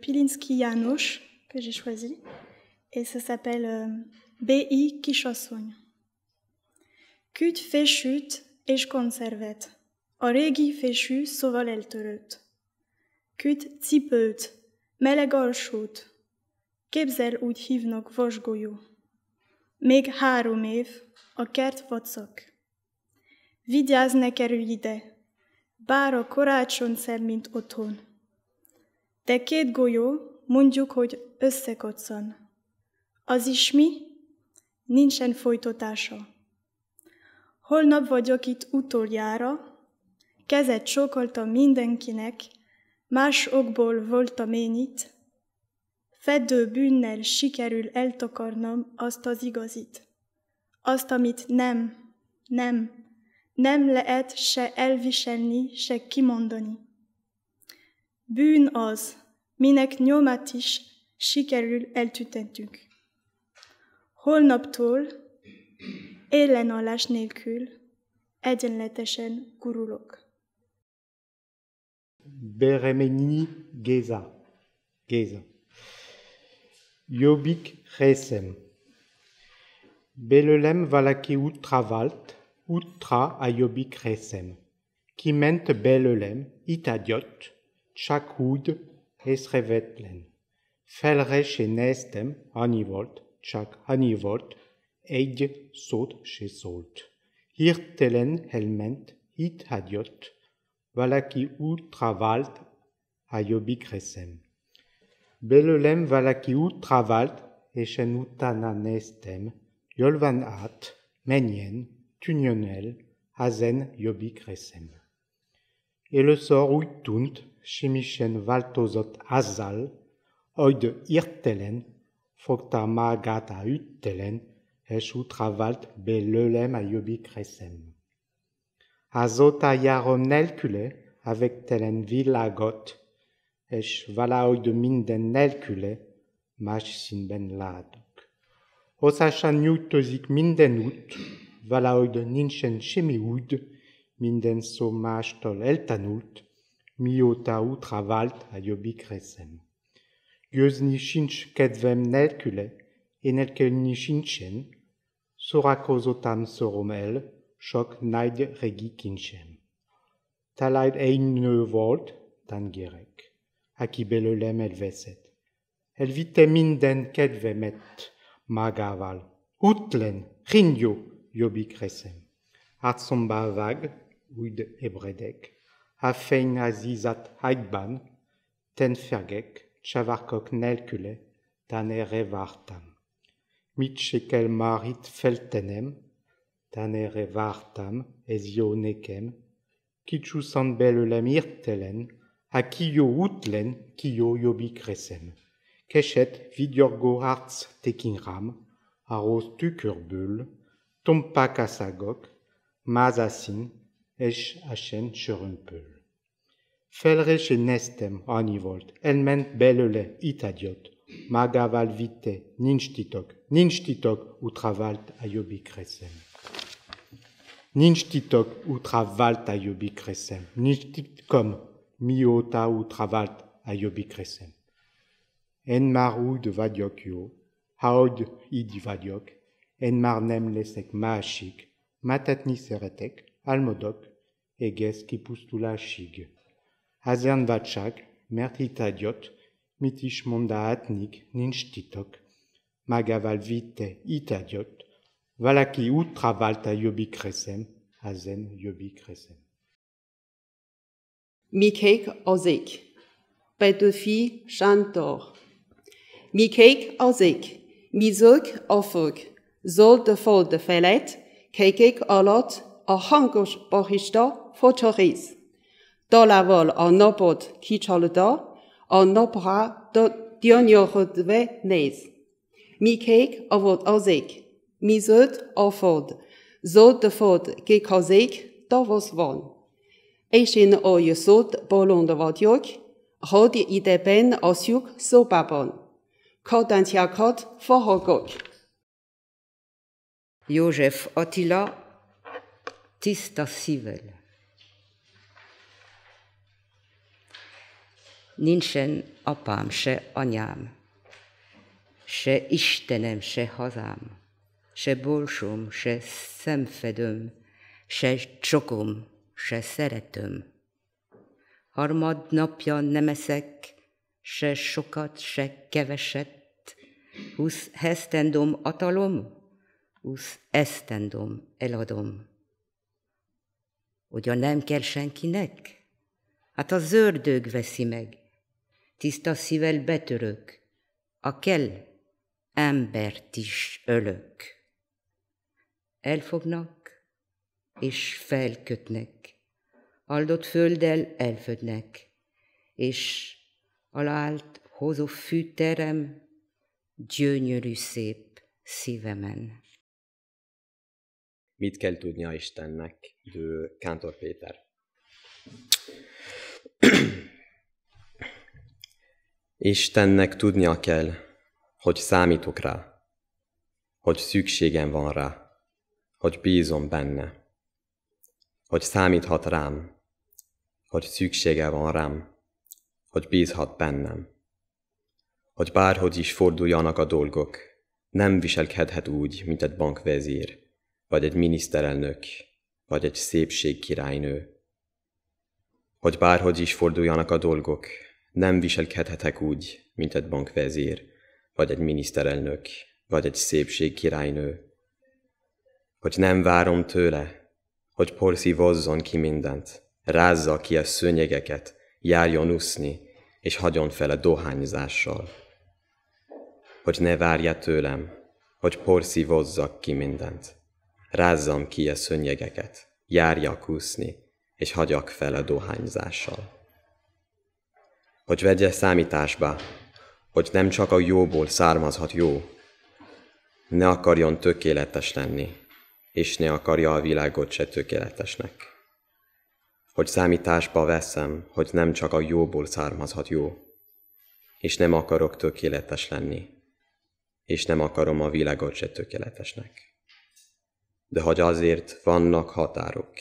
Pilinski Janos que j'ai choisi et ça s'appelle euh, B.I. Kisasszony. Küt fésűt és konzervet. A régi fésű szóval eltörött. Küt cipőt, meleg alsót. Képzel úgy hívnak vasgolyó. Még három év, a kert vacak. Vigyázz ne kerülj ide, bár a korácson szem, mint otthon. De két golyó, mondjuk, hogy összekoccan. Az is mi? Nincsen folytatása. Holnap vagyok itt utoljára, kezet csókoltam mindenkinek, más okból voltam én itt, fedő bűnnel sikerül eltakarnom azt az igazit. Azt, amit nem, nem, nem lehet se elviselni, se kimondani. Bun az, minek nyomatis, is sikerül eltüntetnünk. Holnaptól ellenállás nélkül egyenletesen gurulok. Beremeni geza geza. Yobik Resem. Belelem valaki utravalt, utra a jobbik Resem. Kiment belelem, itadiot, oud esrevetlen, revetlen. et nestem anivolt, chak anivolt, eid sot chez Hirtelen helment, hit hadiot, valaki travalt, ayobi cresem. Belelem valaki Travalt, echen utana nestem, Yolvanat, at, menien, tunionel, Azen yobi et le sort uitunt, chimichen valtozot azal, oid irtelen, focta magata uttelen, esch utravalt belelem aiobi cresem. Azota jarom nelcule, avec telen villagot, esch vala de minden nelcule, mach sin ben ladok. Osachan minden mindenut, vala de ninchen chemiud, minden mástól eltanult, mióta útra vált a jobbik részem. Győzni sincs kedvem nélküle, elkelni sincsen, szórakozottam szorom el, sok nagy regi kincsem. Talált egy nő volt, tangerek, aki belőlem elveszett. Elvitte minden kedvemet magával. Utlen, ringyó, jobbik részem. Arcomba vág, Uid Ebredek, Afein Azizat Haigban, Tenfergek, Chavarkok Nelkule, vartam. Mit Mitchekel Marit Feltenem, Taner Evartam, Ezio Nekem, Kitchusanbel Lamir Telen, Akiyo Utlen, Kiyo kresem, Keshet Vidyorgo arts Tekinram, Aros Tukurbul, Tompa Kasagok, Mazasin, « Esh ashen sörömpöl. Felrése Nestem Anivolt »« elment bellele Itadiot magaval vite, nincs titok, titok, utravalt ayobikresem, jobbik titok, utravalt ayobikresem, jobbik nincs titkom, utravalt ayobikresem. jobbik En már úgy vagyok jó, ahogy en mar nem matatni seretek, almodok kipustula kipusztulásig. Ezen vachak, mert hitagyott, mit is mondhatnék, nincs titok. Magával vite valaki utravalta vált a jobbik azen yobi jobbik részem. Mikék azik, pedofi chantor Mikék azik, mizok afog, zolt de fel de felet, alot a hangos fotoris. Do la vol an nopot ki da an nopra do dionjoro dve nez. Mi keik avot azek, mi zot afod, zot de fod ke kazek da vos van. Eishin o je zot bolon da vat jok, hod je ide ben asjuk so babon. Kod antia kod foho gok. Jožef Otila, Tista Sivelj. nincsen apám, se anyám, se Istenem, se hazám, se bolsom, se szemfedöm, se csokom, se szeretöm. Harmad napja nem eszek, se sokat, se keveset, husz hesztendom atalom, husz esztendom eladom. Ugyan nem kell senkinek? Hát az ördög veszi meg, tiszta szível betörök, a kell embert is ölök. Elfognak és felkötnek, aldott földdel elfödnek, és alált hozó fűterem gyönyörű szép szívemen. Mit kell tudnia Istennek? Dő Kántor Péter. Istennek tudnia kell, hogy számítok rá, hogy szükségem van rá, hogy bízom benne, hogy számíthat rám, hogy szüksége van rám, hogy bízhat bennem, hogy bárhogy is forduljanak a dolgok, nem viselkedhet úgy, mint egy bankvezér, vagy egy miniszterelnök, vagy egy királynő. Hogy bárhogy is forduljanak a dolgok, nem viselkedhetek úgy, mint egy bankvezér, vagy egy miniszterelnök, vagy egy szépség királynő. Hogy nem várom tőle, hogy porszívozzon ki mindent, rázza ki a szőnyegeket, járjon úszni és hagyjon fel a dohányzással. Hogy ne várja tőlem, hogy porszívozzak ki mindent, rázzam ki a szőnyegeket, járjak úszni, és hagyjak fel a dohányzással hogy vegye számításba, hogy nem csak a jóból származhat jó. Ne akarjon tökéletes lenni, és ne akarja a világot se tökéletesnek. Hogy számításba veszem, hogy nem csak a jóból származhat jó, és nem akarok tökéletes lenni, és nem akarom a világot se tökéletesnek. De hogy azért vannak határok,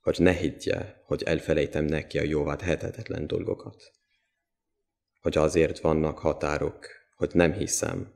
hogy ne higgye, hogy elfelejtem neki a jóvát hetetetlen dolgokat hogy azért vannak határok, hogy nem hiszem,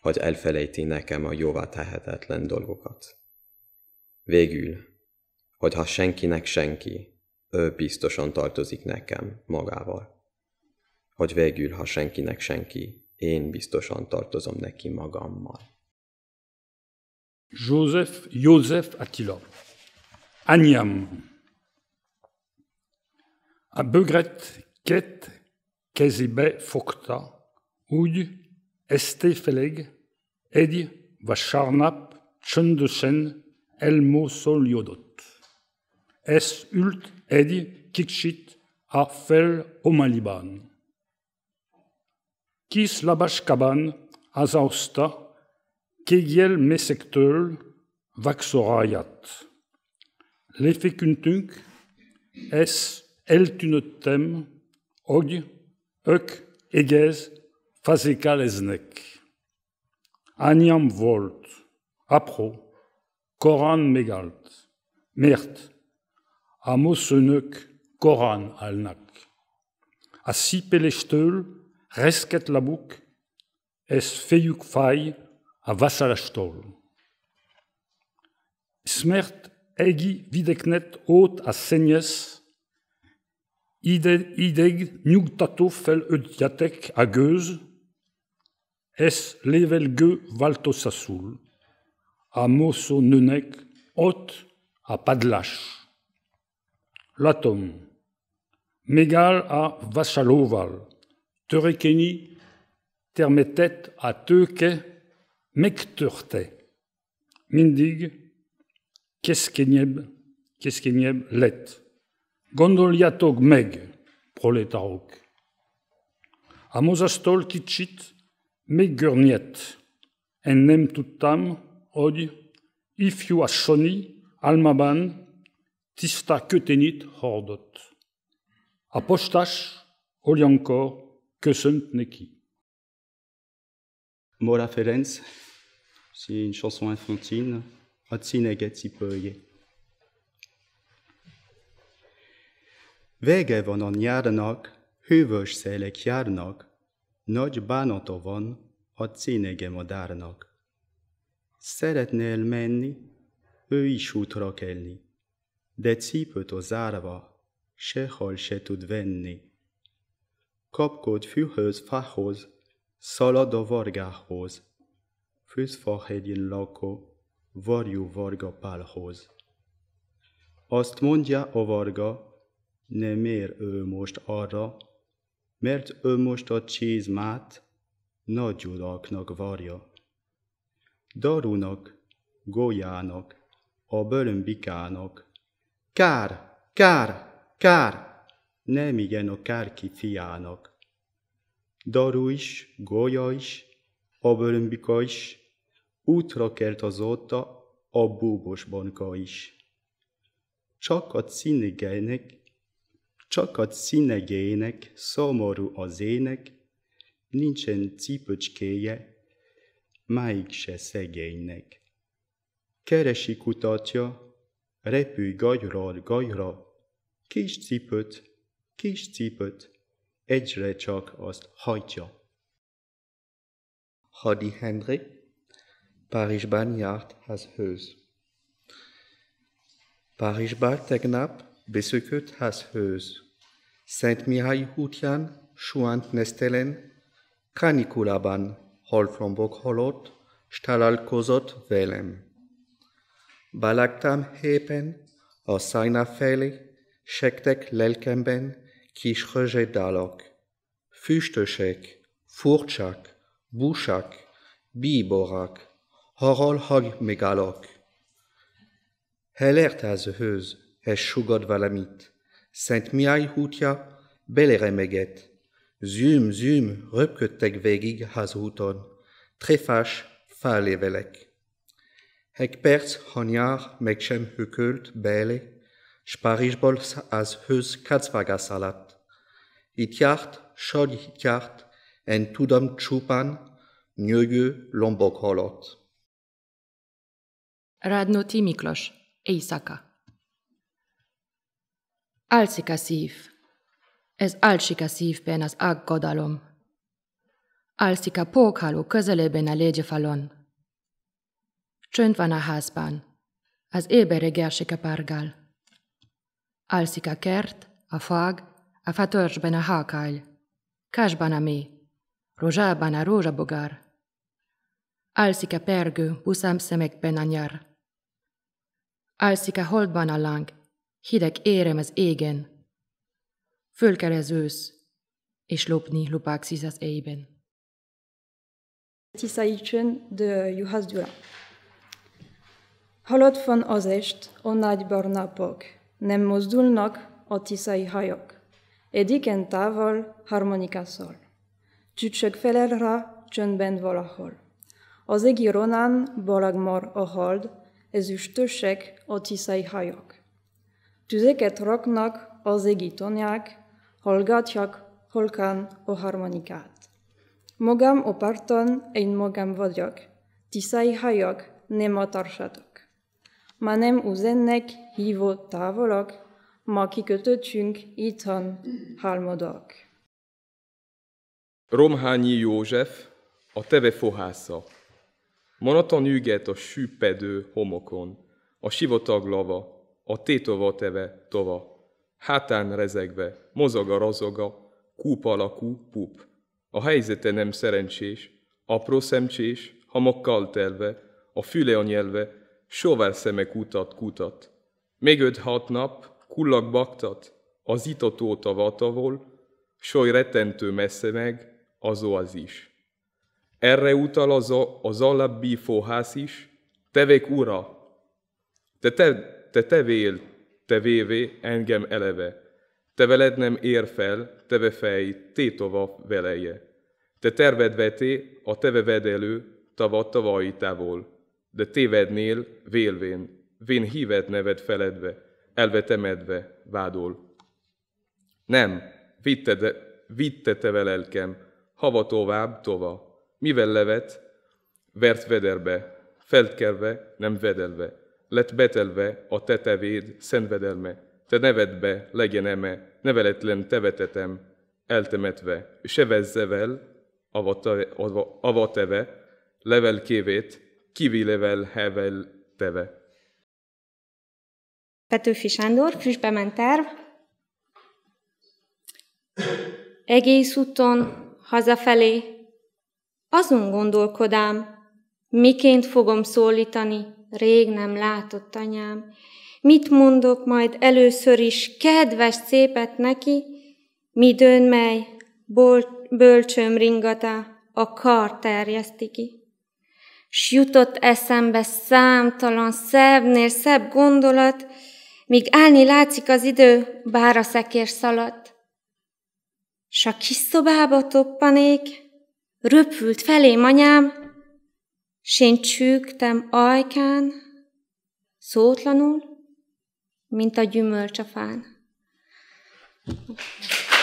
hogy elfelejti nekem a jóvá tehetetlen dolgokat. Végül, hogyha senkinek senki, ő biztosan tartozik nekem magával. Hogy végül, ha senkinek senki, én biztosan tartozom neki magammal. József, József Attila. Anyám. A bögret, két fokta, fogta, estefelig, edi egy vasárnap csöndösen sol Ez ült ult kicsit a omaliban. Kis labashkaban az auszta, kegyel meszektől vakszoráját. Lefeküntünk, es eltunotem og Ök egez fazekal Aniam volt, apro, koran megalt, mert, amosenök koran alnak. A resket labouk, Es feyuk fai a vassalastol. Smert egi videknet ot a ideg nugtato fel ödjatek a gőz, es levelge valto a mosso nenek hot a padlash. Latom, megal a vachaloval, terekeni termetet a teuke mekturte, mindig keskenieb, keskenieb let gondoliatog meg, proletarok. Amozastol kitschit meg gurniet, en nem tuttam, odi »« if you soni, almaban, tista kötenit hordot. A postas, encore köszönt neki. Mola Ferenc, c'est une chanson infantile, Vége van a nyárnak, hűvös szélek járnak, nagy bánata van a cínege madárnak. Szeretnél menni, ő is útra kelni, de cipőt a zárva, sehol se tud venni. Kapkod fűhöz, fához, szalad a vargához, fűzfahegyén lakó, varjú varga pálhoz. Azt mondja a varga, nem ér ő most arra, mert ő most a csizmát nagyulaknak varja. Darunak, golyának, a bölömbikának, kár, kár, kár, nem igen a kárki fiának. Daru is, golya is, a bölömbika is, útra kelt azóta a búbos banka is. Csak a cinigenek csak a színegének szomorú az ének, nincsen cipöcskéje, máig se szegénynek. Keresi kutatja, repül gajról gajra, kis cipöt, kis cipöt, egyre csak azt hajtja. Hadi Hendrik Párizsban járt az hőz. Párizsban tegnap beszökött az hőz. Szent Mihály útján, Suant Nesztelen, Kanikulában Holfrombok halott, s találkozott velem. Balagtam hépen, a szájna felé, sektek lelkemben kis dalok. Füstösek, furcsak, búsak, bíborak, harol hag megalok. Helert az hőz, és sugod valamit. Szent Mihály hútja beleremegett. Züm, züm, röpködtek végig az Trefás Tréfás fálévelek. Egy perc hanyár meg sem hökölt bele, s Párizsból az hőz kacvágász szaladt. Itt járt, sod itt járt, en tudom csupán, nyögő lombok halott. Radnóti Miklós, éjszaka. Alszik a szív. Ez alsik a szívben az aggodalom. Alszik a pókháló közelében a légyfalon. Csönd van a házban. Az ébere gersik a párgál. Alszik a kert, a fag, a fatörzsben a hákály. Kásban a mé, Rózsában a rózsabogár. Alszik a pergő, buszám szemekben a nyár. Alszik a holdban a láng, hideg érem az égen. Fölkel ősz, és lopni lopákszik az éjben. Tisza Icsön de Juhász Gyula. Halott van az est, a nagy barnapok, nem mozdulnak a tiszai hajok. Ediken távol harmonika szól. Csücsök felel rá, csöndben valahol. Az égi ronan balagmar a hold, ezüstösek a tiszai hajok. Tüzeket raknak az tonyák, hallgatják holkán a harmonikát. Magam a parton, én magam vagyok, tiszai hajok, nem a társatok. Ma nem uzennek, hívó távolok, ma kikötöttünk itthon halmodok. Romhányi József, a teve fohásza. Monoton üget a süppedő homokon, a sivatag lava, a tétova teve tova. Hátán rezegve, mozog a razoga, kúp alakú pup. A helyzete nem szerencsés, apró szemcsés, hamokkal telve, a füle a nyelve, sovár szemek utat kutat. Még öt-hat nap, kullak baktat, az itató vol, soly retentő messze meg, azó az is. Erre utal az, a, az alábbi fóhász is, tevék ura, te, te te tevél, te vévé engem eleve. Te veled nem ér fel, te vefej, tétova veleje. Te terved veté, a teve vedelő, tava tavai távol. De tévednél, vélvén, vén hívet neved feledve, elve temedve, vádol. Nem, vitte, de, vitte te velelkem, hava tovább, tova. Mivel levet, vert vederbe, feltkerve, nem vedelve lett betelve a tevéd, szenvedelme, te nevedbe legyen eme, neveletlen tevetetem, eltemetve, sevezzevel, avateve, levelkévét, kivilevel hevel teve. Petőfi Sándor, Füstbemen terv. Egész úton hazafelé azon gondolkodám, miként fogom szólítani rég nem látott anyám, mit mondok majd először is kedves szépet neki, dön mely bölcsöm ringata a kar terjeszti ki. S jutott eszembe számtalan szebbnél szebb gondolat, míg állni látszik az idő, bár a szekér szaladt. S a kis szobába toppanék, röpült felém anyám, Sén csügtem ajkán, szótlanul, mint a gyümölcsafán. Thank you.